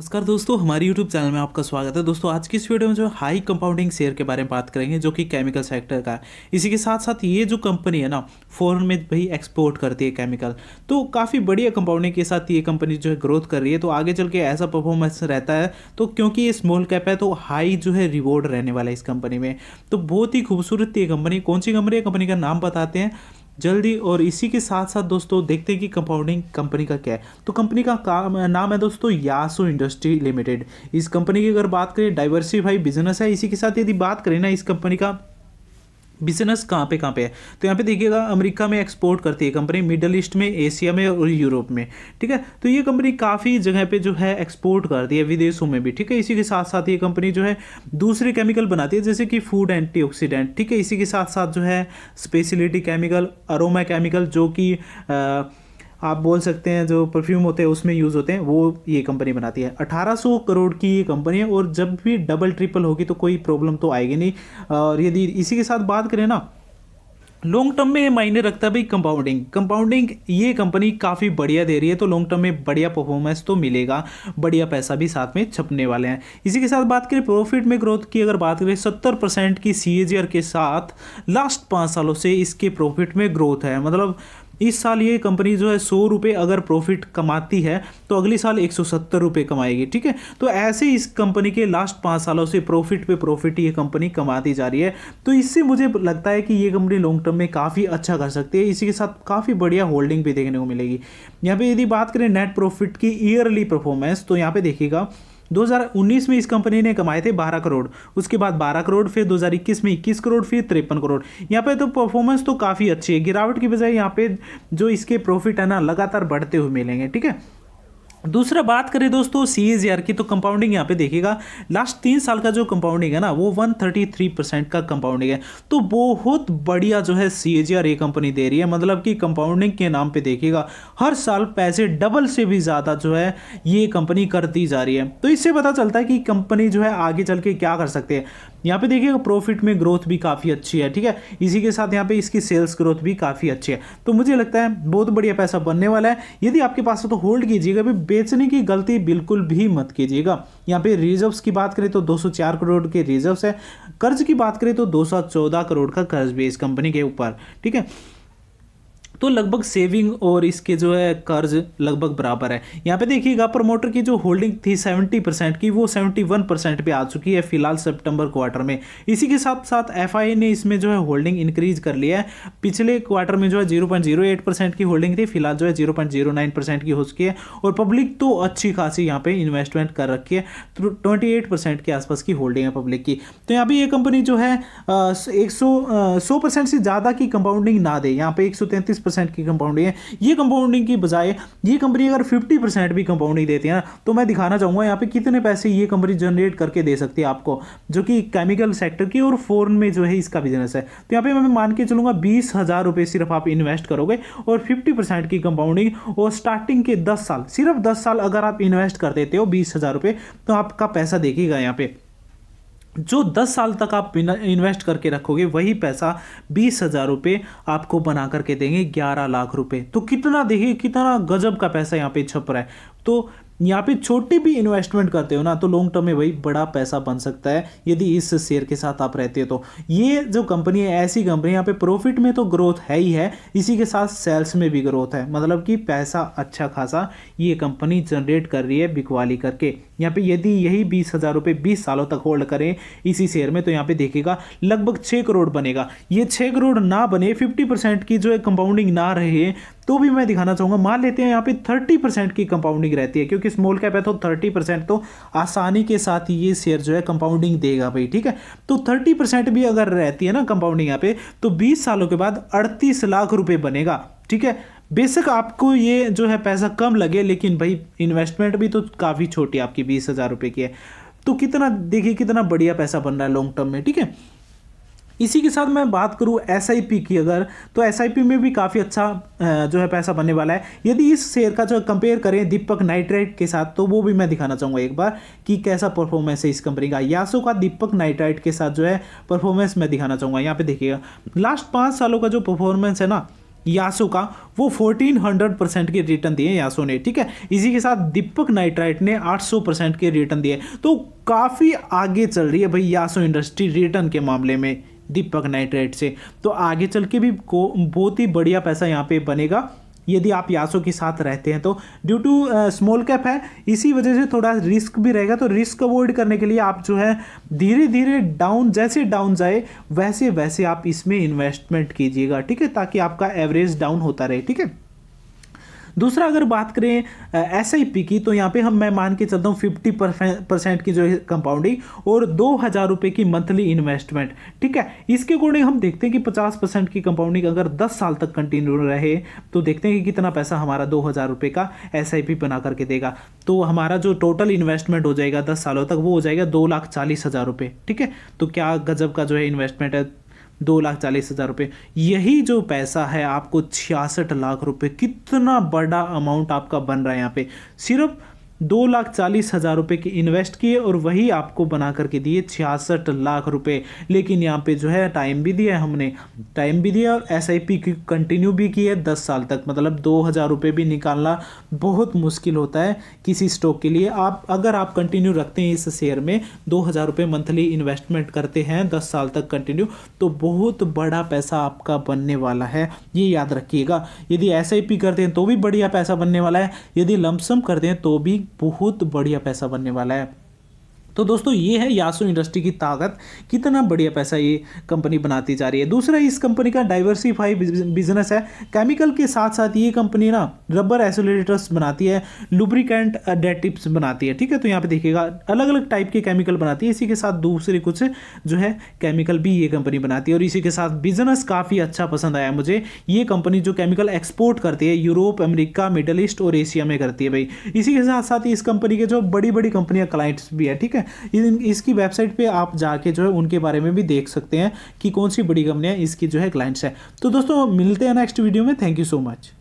नमस्कार दोस्तों हमारे YouTube चैनल में आपका स्वागत है दोस्तों आज की इस वीडियो में जो हाई कंपाउंडिंग शेयर के बारे में बात करेंगे जो कि केमिकल सेक्टर का है इसी के साथ साथ ये जो कंपनी है ना फॉरन में भी एक्सपोर्ट करती है केमिकल तो काफ़ी बढ़िया कंपाउंडिंग के साथ ये कंपनी जो है ग्रोथ कर रही है तो आगे चल के ऐसा परफॉर्मेंस रहता है तो क्योंकि ये स्मॉल कैप है तो हाई जो है रिवॉर्ड रहने वाला है इस कंपनी में तो बहुत ही खूबसूरत ये कंपनी कौन सी कंपनी है कंपनी का नाम बताते हैं जल्दी और इसी के साथ साथ दोस्तों देखते हैं कि कंपाउंडिंग कंपनी का क्या है तो कंपनी का काम नाम है दोस्तों यासो इंडस्ट्री लिमिटेड इस कंपनी की अगर बात करें डाइवर्सिफाई बिजनेस है इसी के साथ यदि बात करें ना इस कंपनी का बिजनेस कहाँ पे कहाँ पे है तो यहाँ पे देखिएगा अमेरिका में एक्सपोर्ट करती है कंपनी मिडल ईस्ट में एशिया में और यूरोप में ठीक है तो ये कंपनी काफ़ी जगह पे जो है एक्सपोर्ट करती है विदेशों में भी ठीक है इसी के साथ साथ ये कंपनी जो है दूसरे केमिकल बनाती है जैसे कि फूड एंटी ठीक है इसी के साथ साथ जो है स्पेशलिटी केमिकल अरोमा केमिकल जो कि आप बोल सकते हैं जो परफ्यूम होते हैं उसमें यूज़ होते हैं वो ये कंपनी बनाती है 1800 करोड़ की ये कंपनी है और जब भी डबल ट्रिपल होगी तो कोई प्रॉब्लम तो आएगी नहीं और यदि इसी के साथ बात करें ना लॉन्ग टर्म में मायने रखता है भाई कंपाउंडिंग कंपाउंडिंग ये कंपनी काफ़ी बढ़िया दे रही है तो लॉन्ग टर्म में बढ़िया परफॉर्मेंस तो मिलेगा बढ़िया पैसा भी साथ में छपने वाले हैं इसी के साथ बात करें प्रॉफिट में ग्रोथ की अगर बात करें सत्तर परसेंट की सी के साथ लास्ट पाँच सालों से इसके प्रॉफिट में ग्रोथ है मतलब इस साल ये कंपनी जो है सौ रुपये अगर प्रॉफिट कमाती है तो अगले साल एक सौ सत्तर रुपये कमाएगी ठीक है तो ऐसे इस कंपनी के लास्ट पाँच सालों से प्रॉफिट पे प्रॉफिट ये कंपनी कमाती जा रही है तो इससे मुझे लगता है कि ये कंपनी लॉन्ग टर्म में काफ़ी अच्छा कर सकती है इसी के साथ काफ़ी बढ़िया होल्डिंग भी देखने को मिलेगी यहाँ पर यदि बात करें नेट प्रॉफिट की ईयरली परफॉर्मेंस तो यहाँ पर देखिएगा 2019 में इस कंपनी ने कमाए थे 12 करोड़ उसके बाद 12 करोड़ फिर 2021 में 21 करोड़ फिर तिरपन करोड़ यहाँ पे तो परफॉर्मेंस तो काफ़ी अच्छी है गिरावट की बजाय यहाँ पे जो इसके प्रॉफिट है ना लगातार बढ़ते हुए मिलेंगे ठीक है दूसरा बात करें दोस्तों सी की तो कंपाउंडिंग यहाँ पे देखिएगा लास्ट तीन साल का जो कंपाउंडिंग है ना वो 133 परसेंट का कंपाउंडिंग है तो बहुत बढ़िया जो है सी ये कंपनी दे रही है मतलब कि कंपाउंडिंग के नाम पे देखिएगा हर साल पैसे डबल से भी ज़्यादा जो है ये कंपनी करती जा रही है तो इससे पता चलता है कि कंपनी जो है आगे चल के क्या कर सकते हैं यहाँ पे देखिएगा प्रॉफिट में ग्रोथ भी काफ़ी अच्छी है ठीक है इसी के साथ यहाँ पे इसकी सेल्स ग्रोथ भी काफ़ी अच्छी है तो मुझे लगता है बहुत बढ़िया पैसा बनने वाला है यदि आपके पास हो तो होल्ड कीजिएगा भी बेचने की गलती बिल्कुल भी मत कीजिएगा यहाँ पे रिजर्व्स की बात करें तो 204 करोड़ के रिजर्व्स है कर्ज की बात करें तो दो करोड़ का कर्ज भी इस कंपनी के ऊपर ठीक है तो लगभग सेविंग और इसके जो है कर्ज लगभग बराबर है यहाँ पे देखिएगा प्रमोटर की जो होल्डिंग थी सेवेंटी परसेंट की वो सेवेंटी वन परसेंट पर आ चुकी है फिलहाल सेप्टेम्बर क्वार्टर में इसी के साथ साथ एफ ने इसमें जो है होल्डिंग इंक्रीज कर लिया है पिछले क्वार्टर में जो है zero point zero eight percent की होल्डिंग थी फिलहाल जो है zero point zero nine percent की हो चुकी है और पब्लिक तो अच्छी खासी यहाँ पे इन्वेस्टमेंट कर रखी है ट्वेंटी एट परसेंट के आसपास की होल्डिंग है पब्लिक की तो यहाँ पर ये कंपनी जो है एक सौ परसेंट से ज़्यादा की कंपाउंडिंग ना दे यहाँ पे एक सौ तैंतीस परसेंट की कंपाउंडिंग है ये कंपाउंडिंग की बजाय ये कंपनी अगर फिफ्टी परसेंट भी कंपाउंडिंग देती है ना तो मैं दिखाना चाहूँगा यहाँ पे कितने पैसे ये कंपनी जनरेट करके दे सकती है आपको जो कि केमिकल सेक्टर की और फॉरन में जो है इसका बिजनेस है तो यहाँ पे मैं मान के चलूंगा बीस हज़ार रुपये सिर्फ आप इन्वेस्ट करोगे और फिफ्टी परसेंट की कंपाउंडिंग और स्टार्टिंग के दस साल सिर्फ दस साल अगर आप इन्वेस्ट कर देते हो बीस हज़ार रुपये तो आपका पैसा देखेगा यहाँ पे जो 10 साल तक आप इन्वेस्ट करके रखोगे वही पैसा बीस हज़ार रुपये आपको बना करके देंगे 11 लाख रुपए तो कितना देखिए कितना गजब का पैसा यहाँ पे छप रहा है तो यहाँ पे छोटी भी इन्वेस्टमेंट करते हो ना तो लॉन्ग टर्म में भाई बड़ा पैसा बन सकता है यदि इस शेयर के साथ आप रहते हो तो ये जो कंपनी है ऐसी कंपनी यहाँ पे प्रॉफिट में तो ग्रोथ है ही है इसी के साथ सेल्स में भी ग्रोथ है मतलब कि पैसा अच्छा खासा ये कंपनी जनरेट कर रही है बिकवाली करके यहाँ पे यदि यही बीस हज़ार रुपये बीस सालों तक होल्ड करें इसी शेयर में तो यहाँ पे देखेगा लगभग छः करोड़ बनेगा ये छः करोड़ ना बने फिफ्टी परसेंट की जो है कंपाउंडिंग ना रहे तो भी मैं दिखाना चाहूंगा मान लेते हैं यहाँ पे थर्टी परसेंट की कंपाउंडिंग रहती है क्योंकि स्मॉल कैप है तो थर्टी परसेंट तो आसानी के साथ ये शेयर जो है कंपाउंडिंग देगा भाई ठीक है तो थर्टी परसेंट भी अगर रहती है ना कंपाउंडिंग यहाँ पे तो बीस सालों के बाद अड़तीस लाख रुपये बनेगा ठीक है बेशक आपको ये जो है पैसा कम लगे लेकिन भाई इन्वेस्टमेंट भी तो काफ़ी छोटी आपकी बीस हज़ार रुपये की है तो कितना देखिए कितना बढ़िया पैसा बन रहा है लॉन्ग टर्म में ठीक है इसी के साथ मैं बात करूँ एस की अगर तो एस में भी काफ़ी अच्छा जो है पैसा बनने वाला है यदि इस शेयर का जो कंपेयर करें दीपक नाइट्राइट के साथ तो वो भी मैं दिखाना चाहूँगा एक बार कि कैसा परफॉर्मेंस है इस कंपनी का यासो का दीपक नाइट्राइट के साथ जो है परफॉर्मेंस मैं दिखाना चाहूँगा यहाँ पे देखिएगा लास्ट पाँच सालों का जो परफॉर्मेंस है ना यासो का वो 1400 परसेंट के रिटर्न दिए यासो ने ठीक है इसी के साथ दीपक नाइट्राइट ने 800 परसेंट के रिटर्न दिए तो काफ़ी आगे चल रही है भाई यासो इंडस्ट्री रिटर्न के मामले में दीपक नाइट्रेट से तो आगे चल के भी बहुत ही बढ़िया पैसा यहाँ पे बनेगा यदि आप यासो के साथ रहते हैं तो ड्यू टू स्मॉल कैप है इसी वजह से थोड़ा रिस्क भी रहेगा तो रिस्क अवॉइड करने के लिए आप जो है धीरे धीरे डाउन जैसे डाउन जाए वैसे वैसे आप इसमें इन्वेस्टमेंट कीजिएगा ठीक है ताकि आपका एवरेज डाउन होता रहे ठीक है दूसरा अगर बात करें एस आई पी की तो यहाँ पे हम मैं मान के चलता हूँ फिफ्टी परसेंट की जो है कंपाउंडिंग और दो हज़ार रुपये की मंथली इन्वेस्टमेंट ठीक है इसके अकॉर्डिंग हम देखते हैं कि पचास परसेंट की कंपाउंडिंग अगर दस साल तक कंटिन्यू रहे तो देखते हैं कि कितना पैसा हमारा दो हज़ार रुपये का एस आई पी बना करके देगा तो हमारा जो टोटल इन्वेस्टमेंट हो जाएगा दस सालों तक वो हो जाएगा दो लाख चालीस हज़ार रुपये ठीक है तो क्या गजब का जो है इन्वेस्टमेंट है दो लाख चालीस हज़ार रुपये यही जो पैसा है आपको छियासठ लाख रुपये कितना बड़ा अमाउंट आपका बन रहा है यहाँ पे सिर्फ दो लाख चालीस हज़ार रुपये की इन्वेस्ट किए और वही आपको बना करके दिए छियासठ लाख रुपए लेकिन यहाँ पे जो है टाइम भी दिया है हमने टाइम भी दिया और एस आई पी कंटिन्यू भी की है दस साल तक मतलब दो हज़ार रुपये भी निकालना बहुत मुश्किल होता है किसी स्टॉक के लिए आप अगर आप कंटिन्यू रखते हैं इस शेयर में दो हज़ार रुपये मंथली इन्वेस्टमेंट करते हैं दस साल तक कंटिन्यू तो बहुत बड़ा पैसा आपका बनने वाला है ये याद रखिएगा यदि एस करते हैं तो भी बढ़िया पैसा बनने वाला है यदि लमसम करते हैं तो भी बहुत बढ़िया पैसा बनने वाला है तो दोस्तों ये है यासू इंडस्ट्री की ताकत कितना बढ़िया पैसा ये कंपनी बनाती जा रही है दूसरा इस कंपनी का डाइवर्सिफाई बिजनेस है केमिकल के साथ साथ ये कंपनी ना रबर एसोलेटर्स बनाती है लुब्रिकेंट डेटिप्स uh, बनाती है ठीक है तो यहाँ पे देखिएगा अलग अलग टाइप के केमिकल बनाती है इसी के साथ दूसरे कुछ जो है केमिकल भी ये कंपनी बनाती है और इसी के साथ बिजनेस काफ़ी अच्छा पसंद आया मुझे ये कंपनी जो केमिकल एक्सपोर्ट करती है यूरोप अमेरिका मिडल ईस्ट और एशिया में करती है भाई इसी के साथ साथ इस कंपनी के जो बड़ी बड़ी कंपनियाँ क्लाइंट्स भी है ठीक है है इन इसकी वेबसाइट पे आप जाके जो है उनके बारे में भी देख सकते हैं कि कौन सी बड़ी कंपनियाँ इसकी जो है क्लाइंट्स हैं तो दोस्तों मिलते हैं नेक्स्ट वीडियो में थैंक यू सो मच